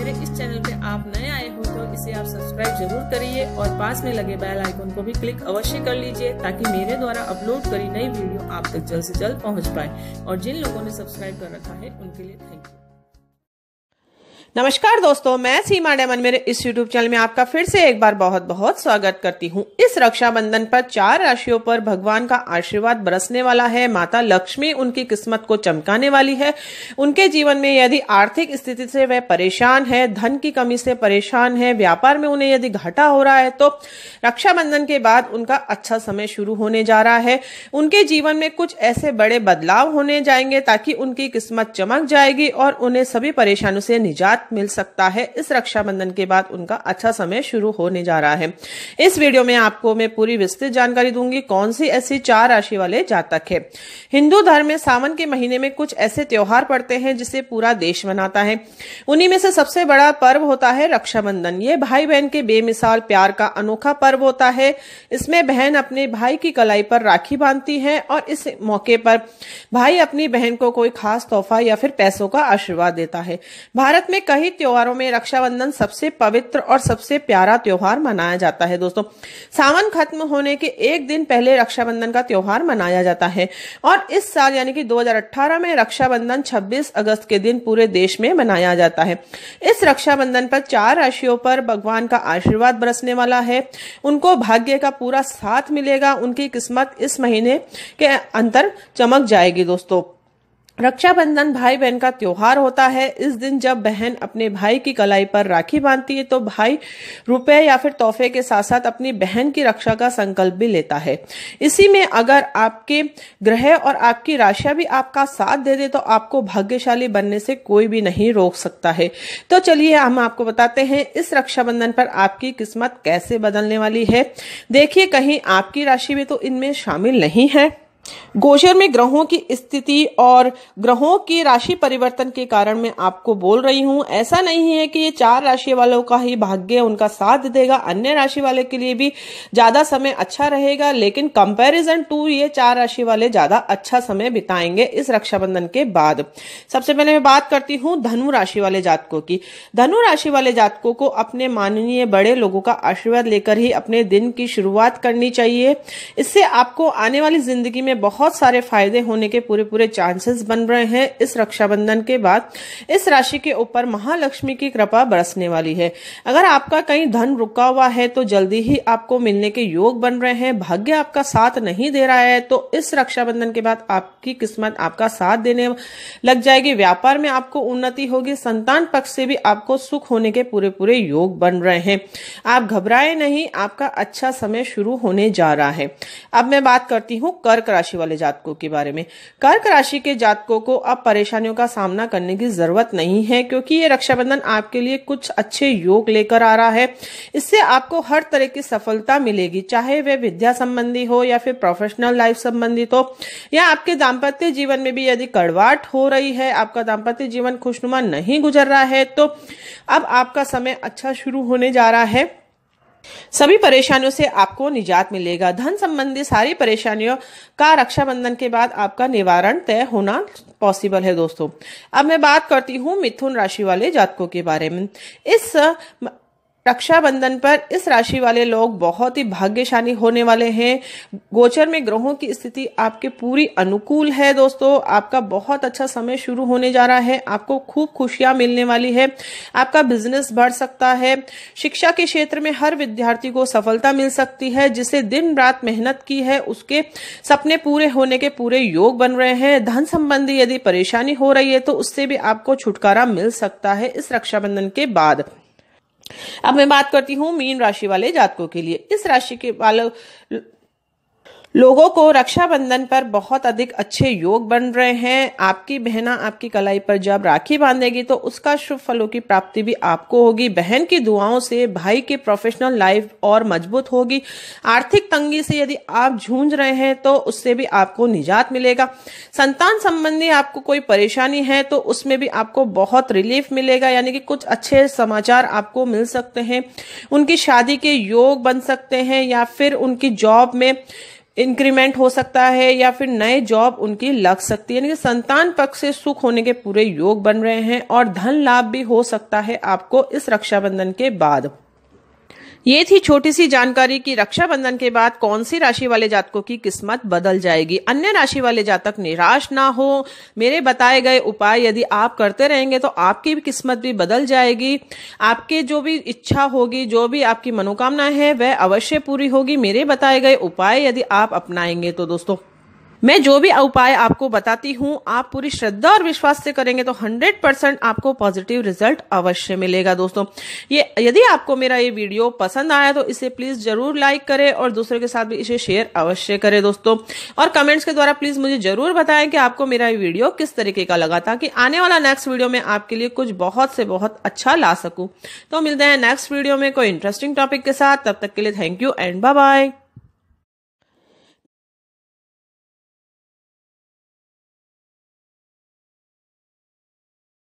मेरे इस चैनल पे आप नए आए हो तो इसे आप सब्सक्राइब जरूर करिए और पास में लगे बेल आइकन को भी क्लिक अवश्य कर लीजिए ताकि मेरे द्वारा अपलोड करी नई वीडियो आप तक जल्द से जल्द पहुंच पाए और जिन लोगों ने सब्सक्राइब कर रखा है उनके लिए थैंक यू नमस्कार दोस्तों मैं सीमा डेमन मेरे इस यूट्यूब चैनल में आपका फिर से एक बार बहुत बहुत स्वागत करती हूँ इस रक्षाबंधन पर चार राशियों पर भगवान का आशीर्वाद बरसने वाला है माता लक्ष्मी उनकी किस्मत को चमकाने वाली है उनके जीवन में यदि आर्थिक स्थिति से वह परेशान है धन की कमी से परेशान है व्यापार में उन्हें यदि घाटा हो रहा है तो रक्षाबंधन के बाद उनका अच्छा समय शुरू होने जा रहा है उनके जीवन में कुछ ऐसे बड़े बदलाव होने जाएंगे ताकि उनकी किस्मत चमक जाएगी और उन्हें सभी परेशानियों से निजात साथ मिल सकता है इस रक्षाबंधन के बाद उनका अच्छा समय शुरू होने जा रहा है इस वीडियो में आपको मैं पूरी विस्तृत जानकारी दूंगी कौन सी ऐसी चार राशि वाले जातक है हिंदू धर्म में सावन के महीने में कुछ ऐसे त्योहार पड़ते हैं जिसे पूरा देश मनाता है उन्हीं में से सबसे बड़ा पर्व होता है रक्षाबंधन ये भाई बहन के बेमिसाल प्यार का अनोखा पर्व होता है इसमें बहन अपने भाई की कलाई पर राखी बांधती है और इस मौके पर भाई अपनी बहन को कोई खास तोहफा या फिर पैसों का आशीर्वाद देता है भारत में कई त्योहारों में रक्षाबंधन सबसे पवित्र और सबसे प्यारा त्योहार मनाया जाता है दोस्तों सावन खत्म होने के एक दिन पहले रक्षाबंधन का त्योहार मनाया जाता है और इस साल यानी कि 2018 में रक्षाबंधन 26 अगस्त के दिन पूरे देश में मनाया जाता है इस रक्षाबंधन पर चार राशियों पर भगवान का आशीर्वाद बरसने वाला है उनको भाग्य का पूरा साथ मिलेगा उनकी किस्मत इस महीने के अंतर चमक जाएगी दोस्तों रक्षाबंधन भाई बहन का त्योहार होता है इस दिन जब बहन अपने भाई की कलाई पर राखी बांधती है तो भाई रुपए या फिर तोहफे के साथ साथ अपनी बहन की रक्षा का संकल्प भी लेता है इसी में अगर आपके ग्रह और आपकी राशियां भी आपका साथ दे दे तो आपको भाग्यशाली बनने से कोई भी नहीं रोक सकता है तो चलिए हम आपको बताते हैं इस रक्षाबंधन पर आपकी किस्मत कैसे बदलने वाली है देखिए कहीं आपकी राशि भी तो इनमें शामिल नहीं है गोचर में ग्रहों की स्थिति और ग्रहों के राशि परिवर्तन के कारण मैं आपको बोल रही हूँ ऐसा नहीं है कि ये चार राशि वालों का ही भाग्य उनका साथ देगा अन्य राशि वाले के लिए भी ज़्यादा समय अच्छा रहेगा लेकिन कंपैरिजन टू ये चार राशि वाले ज़्यादा अच्छा समय बिताएंगे इस रक्षाबंधन के बाद सबसे पहले मैं बात करती हूँ धनु राशि वाले जातकों की धनु राशि वाले जातकों को अपने माननीय बड़े लोगों का आशीर्वाद लेकर ही अपने दिन की शुरुआत करनी चाहिए इससे आपको आने वाली जिंदगी में बहुत सारे फायदे होने के पूरे पूरे चांसेस बन रहे हैं इस रक्षाबंधन के बाद इस राशि के ऊपर महालक्ष्मी की कृपा बरसने वाली है अगर आपका कहीं धन रुका हुआ है तो जल्दी ही आपको मिलने के योग बन रहे हैं भाग्य आपका साथ नहीं दे रहा है तो इस रक्षाबंधन के बाद आपकी किस्मत आपका साथ देने लग जाएगी व्यापार में आपको उन्नति होगी संतान पक्ष से भी आपको सुख होने के पूरे पूरे योग बन रहे हैं आप घबराए नहीं आपका अच्छा समय शुरू होने जा रहा है अब मैं बात करती हूँ कर्क राशि राशि वाले जातकों के बारे में कर्क राशि के जातकों को अब परेशानियों का सामना करने की जरूरत नहीं है क्योंकि ये रक्षाबंधन आपके लिए कुछ अच्छे योग लेकर आ रहा है इससे आपको हर तरह की सफलता मिलेगी चाहे वह विद्या संबंधी हो या फिर प्रोफेशनल लाइफ संबंधित हो या आपके दाम्पत्य जीवन में भी यदि कड़वाट हो रही है आपका दाम्पत्य जीवन खुशनुमा नहीं गुजर रहा है तो अब आपका समय अच्छा शुरू होने जा रहा है सभी परेशानियों से आपको निजात मिलेगा धन संबंधी सारी परेशानियों का रक्षाबंधन के बाद आपका निवारण तय होना पॉसिबल है दोस्तों अब मैं बात करती हूँ मिथुन राशि वाले जातकों के बारे में इस रक्षाबंधन पर इस राशि वाले लोग बहुत ही भाग्यशाली होने वाले हैं गोचर में ग्रहों की स्थिति आपके पूरी अनुकूल है दोस्तों आपका बहुत अच्छा समय शुरू होने जा रहा है आपको खूब खुशियां मिलने वाली है आपका बिजनेस बढ़ सकता है शिक्षा के क्षेत्र में हर विद्यार्थी को सफलता मिल सकती है जिसे दिन रात मेहनत की है उसके सपने पूरे होने के पूरे योग बन रहे हैं धन संबंधी यदि परेशानी हो रही है तो उससे भी आपको छुटकारा मिल सकता है इस रक्षाबंधन के बाद अब मैं बात करती हूँ मीन राशि वाले जातकों के लिए इस राशि के वालों लोगों को रक्षाबंधन पर बहुत अधिक अच्छे योग बन रहे हैं आपकी बहना आपकी कलाई पर जब राखी बांधेगी तो उसका शुभ फलों की प्राप्ति भी आपको होगी बहन की दुआओं से भाई की प्रोफेशनल लाइफ और मजबूत होगी आर्थिक तंगी से यदि आप झूंझ रहे हैं तो उससे भी आपको निजात मिलेगा संतान संबंधी आपको कोई परेशानी है तो उसमें भी आपको बहुत रिलीफ मिलेगा यानी कि कुछ अच्छे समाचार आपको मिल सकते हैं उनकी शादी के योग बन सकते हैं या फिर उनकी जॉब में इंक्रीमेंट हो सकता है या फिर नए जॉब उनकी लग सकती है यानी कि संतान पक्ष से सुख होने के पूरे योग बन रहे हैं और धन लाभ भी हो सकता है आपको इस रक्षाबंधन के बाद ये थी छोटी सी जानकारी कि रक्षाबंधन के बाद कौन सी राशि वाले जातकों की किस्मत बदल जाएगी अन्य राशि वाले जातक निराश ना हो मेरे बताए गए उपाय यदि आप करते रहेंगे तो आपकी भी किस्मत भी बदल जाएगी आपके जो भी इच्छा होगी जो भी आपकी मनोकामना है वह अवश्य पूरी होगी मेरे बताए गए उपाय यदि आप अपनाएंगे तो दोस्तों मैं जो भी उपाय आपको बताती हूँ आप पूरी श्रद्धा और विश्वास से करेंगे तो 100 परसेंट आपको पॉजिटिव रिजल्ट अवश्य मिलेगा दोस्तों ये यदि आपको मेरा ये वीडियो पसंद आया तो इसे प्लीज जरूर लाइक करें और दूसरों के साथ भी इसे शेयर अवश्य करें दोस्तों और कमेंट्स के द्वारा प्लीज मुझे जरूर बताएं कि आपको मेरा ये वीडियो किस तरीके का लगा ताकि आने वाला नेक्स्ट वीडियो में आपके लिए कुछ बहुत से बहुत अच्छा ला सकूं तो मिलते हैं नेक्स्ट वीडियो में कोई इंटरेस्टिंग टॉपिक के साथ तब तक के लिए thank you and bye bye